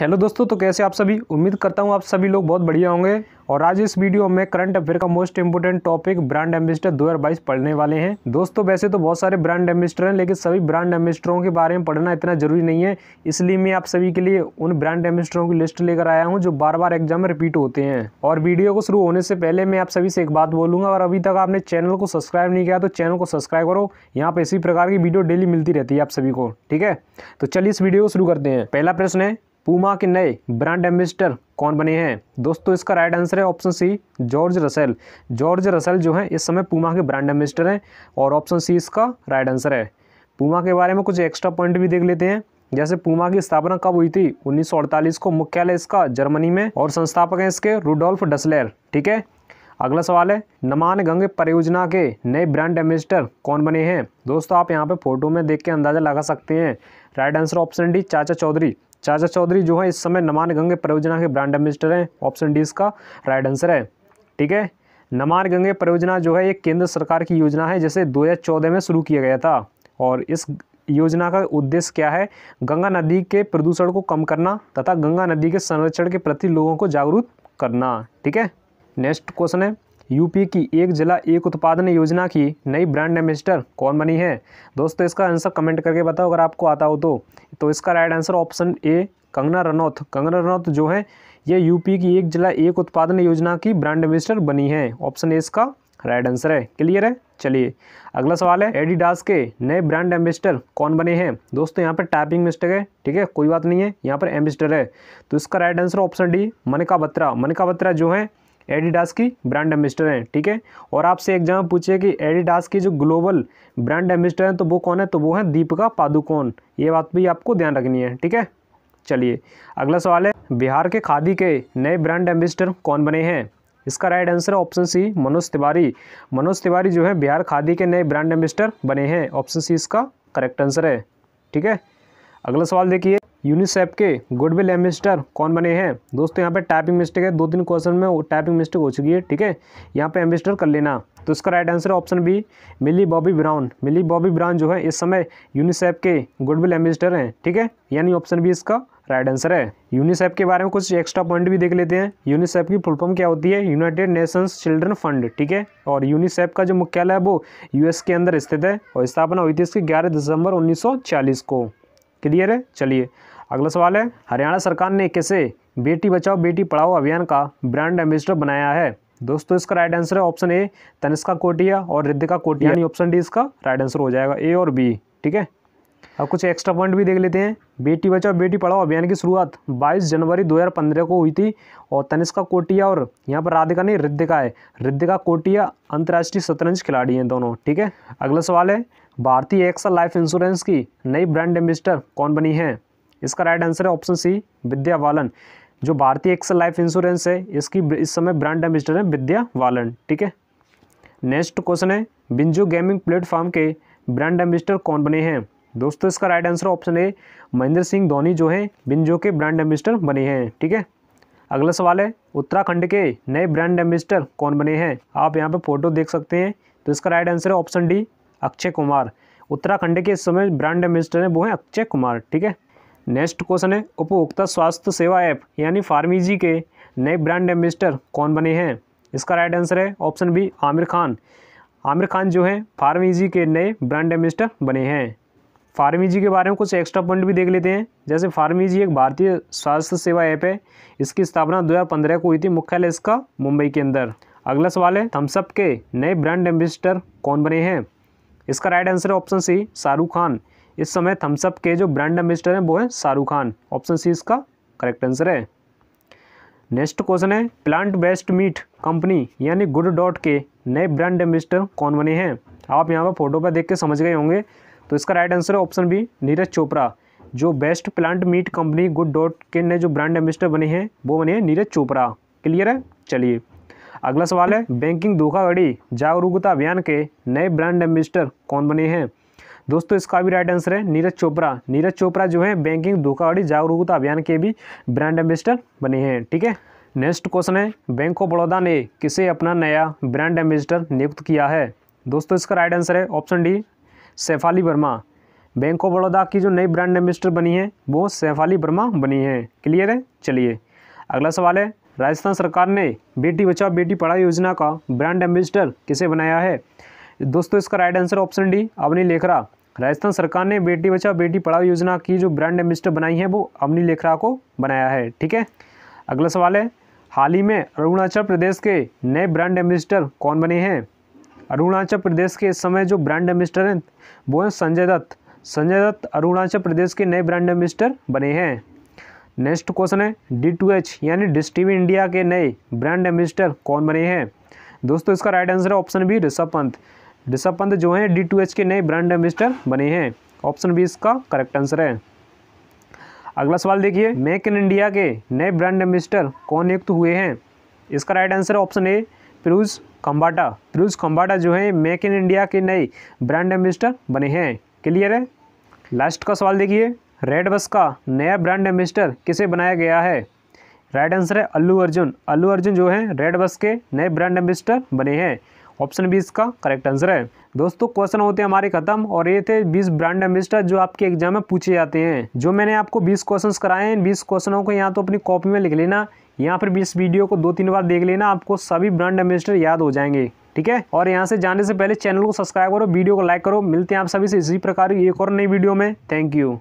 hello दोस्तों तो कैसे आप सभी उम्मीद करता हूँ आप सभी लोग बहुत बढ़िया होंगे और आज इस वीडियो में करंट अफेयर का most important topic brand ambassador 2022 पढ़ने वाले हैं दोस्तों वैसे तो बहुत सारे ब्रांड एम्बेस्टर हैं लेकिन सभी ब्रांड एम्बेस्टरों के बारे में पढ़ना इतना जरूरी नहीं है इसलिए मैं आप सभी के लिए उन ब्रांड एम्बेस्टरों की लिस्ट लेकर आया हूँ जो बार बार एग्जाम में रिपीट होते हैं और वीडियो को शुरू होने से पहले मैं आप सभी से एक बात बोलूँगा और अभी तक आपने चैनल को सब्सक्राइब नहीं किया तो चैनल को सब्सक्राइब करो यहाँ पर इसी प्रकार की वीडियो डेली मिलती रहती है आप सभी को ठीक है तो चलिए इस वीडियो को शुरू करते हैं पहला प्रश्न है पूमा के नए ब्रांड एम्बेसडर कौन बने हैं दोस्तों इसका राइट आंसर है option C George Russell George Russell जो है इस समय पूमा के ब्रांड एम्बेसडर हैं और ऑप्शन सी इसका राइट आंसर है पूमा के बारे में कुछ एक्स्ट्रा पॉइंट भी देख लेते हैं जैसे पूमा की स्थापना कब हुई थी 1948 को मुख्यालय इसका जर्मनी में और संस्थापक हैं इसके रूडोल्फ डसलेर ठीक है अगला सवाल है नमान गंगे परियोजना के नए ब्रांड एम्बेसडर कौन बने हैं दोस्तों आप यहाँ पे फोटो में देख के अंदाजा लगा सकते हैं राइट आंसर ऑप्शन डी चाचा चौधरी चाचा चौधरी जो है इस समय नमान गंगे परियोजना के ब्रांड एम्बेस्टर हैं ऑप्शन डी इसका राइट आंसर है ठीक है नमान गंगे परियोजना जो है ये केंद्र सरकार की योजना है जिसे 2014 में शुरू किया गया था और इस योजना का उद्देश्य क्या है गंगा नदी के प्रदूषण को कम करना तथा गंगा नदी के संरक्षण के प्रति लोगों को जागरूक करना ठीक है नेक्स्ट क्वेश्चन है यूपी की एक जिला एक उत्पादन योजना की नई ब्रांड एम्बेसडर कौन बनी है दोस्तों इसका आंसर कमेंट करके बताओ अगर आपको आता हो तो तो इसका right answer option A Kangana Ranaut Kangana Ranaut जो है ये यूपी की एक जिला एक उत्पादन योजना की ब्रांड एम्बेसडर बनी है ऑप्शन ए इसका राइट आंसर है क्लियर है चलिए अगला सवाल है एडिडास के नए ब्रांड एम्बेसडर कौन बने हैं दोस्तों यहाँ पर टाइपिंग मिस्टेक है ठीक है कोई बात नहीं है यहाँ पर एम्बेसडर है तो इसका right answer option D Manika Batra Manika Batra जो है एडिडास की ब्रांड एम्बेसडर हैं ठीक है और आपसे एग्जाम पूछे कि एडिडास की जो ग्लोबल ब्रांड एम्बेसडर हैं तो वो कौन है तो वो है दीपिका पादुकोण ये बात भी आपको ध्यान रखनी है ठीक है चलिए अगला सवाल है बिहार के खादी के नए ब्रांड एम्बेसडर कौन बने हैं इसका राइट आंसर है ऑप्शन सी मनोज तिवारी मनोज तिवारी जो है बिहार खादी के नए ब्रांड एम्बेसडर बने हैं ऑप्शन सी इसका करेक्ट आंसर है ठीक है अगला सवाल देखिए यूनिसेफ के गुडविल एम्बेसडर कौन बने हैं दोस्तों यहाँ पे टाइपिंग मिस्टेक है दो तीन क्वेश्चन में टाइपिंग मिस्टेक हो चुकी है ठीक है यहाँ पे एम्बेसडर कर लेना तो इसका right answer option B Millie Bobby Brown Millie Bobby Brown जो है इस समय यूनिसेफ के गुडविल एम्बेसडर हैं ठीक है यानी ऑप्शन बी इसका राइट आंसर है यूनिसेफ के बारे में कुछ एक्स्ट्रा पॉइंट भी देख लेते हैं यूनिसेफ की फुलफॉर्म क्या होती है यूनाइटेड नेशंस चिल्ड्रन फंड ठीक है और यूनिसेफ का जो मुख्यालय है वो यूएस के अंदर स्थित है और स्थापना हुई थी इसकी ग्यारह दिसंबर 1940 को क्लियर है चलिए अगला सवाल है हरियाणा सरकार ने कैसे बेटी बचाओ बेटी पढ़ाओ अभियान का ब्रांड एम्बेसडर बनाया है दोस्तों इसका राइट आंसर है ऑप्शन ए तनिष्का कोटिया और रिद्धिका कोटिया यानी ऑप्शन डी इसका राइट आंसर हो जाएगा ए और बी ठीक है अब कुछ एक्स्ट्रा पॉइंट भी देख लेते हैं बेटी बचाओ बेटी पढ़ाओ अभियान की शुरुआत 22 जनवरी 2015 को हुई थी और तनिष्का कोटिया और यहाँ पर राधिका नहीं रिद्धिका है रिद्धिका कोटिया अंतर्राष्ट्रीय शतरंज खिलाड़ी हैं दोनों ठीक है अगला सवाल है भारतीय एक्सा लाइफ इंश्योरेंस की नई ब्रांड एम्बेसडर कौन बनी है इसका राइट आंसर है ऑप्शन सी विद्या बालन जो भारतीय एक्सल लाइफ इंश्योरेंस है इसकी इस समय ब्रांड एम्बेसडर है विद्या वालन ठीक है नेक्स्ट क्वेश्चन है बिंजो गेमिंग प्लेटफॉर्म के ब्रांड एम्बेसडर कौन बने हैं दोस्तों इसका right answer option A Mahendra Singh Dhoni जो है बिंजो के ब्रांड एम्बेसडर बने हैं ठीक है अगला सवाल है उत्तराखंड के नए ब्रांड एम्बेसडर कौन बने हैं आप यहाँ पर फोटो देख सकते हैं तो इसका राइट आंसर है ऑप्शन डी अक्षय कुमार उत्तराखंड के इस समय ब्रांड एम्बेसडर हैं वो हैं अक्षय कुमार ठीक है नेक्स्ट क्वेश्चन है उपभोक्ता स्वास्थ्य सेवा ऐप यानी फार्मीजी के नए ब्रांड एम्बेसडर कौन बने हैं इसका राइट आंसर है ऑप्शन बी आमिर खान आमिर खान जो है फार्मीजी के नए ब्रांड एम्बेसडर बने हैं फार्मीजी के बारे में कुछ एक्स्ट्रा पॉइंट भी देख लेते हैं जैसे फार्मीजी एक भारतीय स्वास्थ्य सेवा ऐप है इसकी स्थापना दो को हुई थी मुख्यालय इसका मुंबई के अंदर अगला सवाल है थम्सअप के नए ब्रांड एम्बेसडर कौन बने हैं इसका राइट आंसर है ऑप्शन सी शाहरुख खान इस समय थम्सअप के जो ब्रांड एम्बेसडर हैं वो है शाहरुख खान ऑप्शन सी इसका करेक्ट आंसर है नेक्स्ट क्वेश्चन है प्लांट बेस्ड मीट कंपनी यानी गुड डॉट के नए ब्रांड एम्बेसडर कौन बने हैं आप यहाँ पर फोटो पर देख के समझ गए होंगे तो इसका राइट आंसर है ऑप्शन बी नीरज चोपड़ा जो best plant meat company GoodDot के नए जो ब्रांड एम्बेसडर बने हैं वो बने हैं नीरज चोपड़ा क्लियर है चलिए अगला सवाल है बैंकिंग धोखाधड़ी जागरूकता अभियान के नए ब्रांड एम्बेसडर कौन बने हैं दोस्तों इसका भी राइट आंसर है नीरज चोपड़ा नीरज चोपड़ा जो है बैंकिंग धोखाधड़ी जागरूकता अभियान के भी ब्रांड एम्बेसडर बने हैं ठीक है नेक्स्ट क्वेश्चन है बैंक ऑफ बड़ौदा ने किसे अपना नया ब्रांड एम्बेसडर नियुक्त किया है दोस्तों इसका राइट आंसर है option D Shafali Verma Bank of Baroda की जो नई ब्रांड एम्बेसडर बनी है वो सैफाली वर्मा बनी है क्लियर है चलिए अगला सवाल है राजस्थान सरकार ने बेटी बचाओ बेटी पढ़ाओ योजना का ब्रांड एम्बेसडर किसे बनाया है दोस्तों इसका right answer option D Avani Lekhara Rajasthan सरकार ने बेटी बचाओ बेटी पढ़ाओ योजना की जो ब्रांड एम्बेसडर बनाई है वो अवनी लेखरा को बनाया है ठीक है अगला सवाल है हाल ही में अरुणाचल प्रदेश के नए ब्रांड एम्बेसडर कौन बने हैं अरुणाचल प्रदेश के इस समय जो ब्रांड एम्बेसडर हैं वो हैं संजय दत्त संजय दत्त अरुणाचल प्रदेश के नए ब्रांड एम्बेसडर बने हैं नेक्स्ट क्वेश्चन है डी टू एच यानी डिस इंडिया के नए ब्रांड एम्बेसडर कौन बने हैं दोस्तों इसका राइट आंसर है ऑप्शन बी ऋषभ पंत ऋषभ जो है डी के नए ब्रांड एम्बेसडर बने हैं ऑप्शन बी इसका करेक्ट आंसर है अगला सवाल देखिए मेक इन इंडिया के नए ब्रांड एम्बेसडर कौन नियुक्त हुए हैं इसका right answer option A Piyush Khambatta Piruz Khambatta जो है मेक इन इंडिया के नए ब्रांड एम्बेसडर बने हैं क्लियर है लास्ट का सवाल देखिए रेड बस का नया ब्रांड एम्बेसडर किसे बनाया गया है राइट आंसर है अल्लू अर्जुन अल्लू अर्जुन जो है रेड बस के नए ब्रांड एम्बेसडर बने हैं ऑप्शन बी इसका करेक्ट आंसर है दोस्तों क्वेश्चन होते हैं हमारे खत्म और ये थे 20 ब्रांड एम्बेस्टर जो आपके एग्जाम में पूछे जाते हैं जो मैंने आपको 20 क्वेश्चंस कराए हैं 20 क्वेश्चनों को यहाँ तो अपनी कॉपी में लिख लेना यहाँ पर इस वीडियो को दो तीन बार देख लेना आपको सभी ब्रांड एम्बेस्टर याद हो जाएंगे ठीक है और यहाँ से जाने से पहले चैनल को सब्सक्राइब करो वीडियो को लाइक करो मिलते हैं आप सभी से इसी प्रकार एक और नई वीडियो में थैंक यू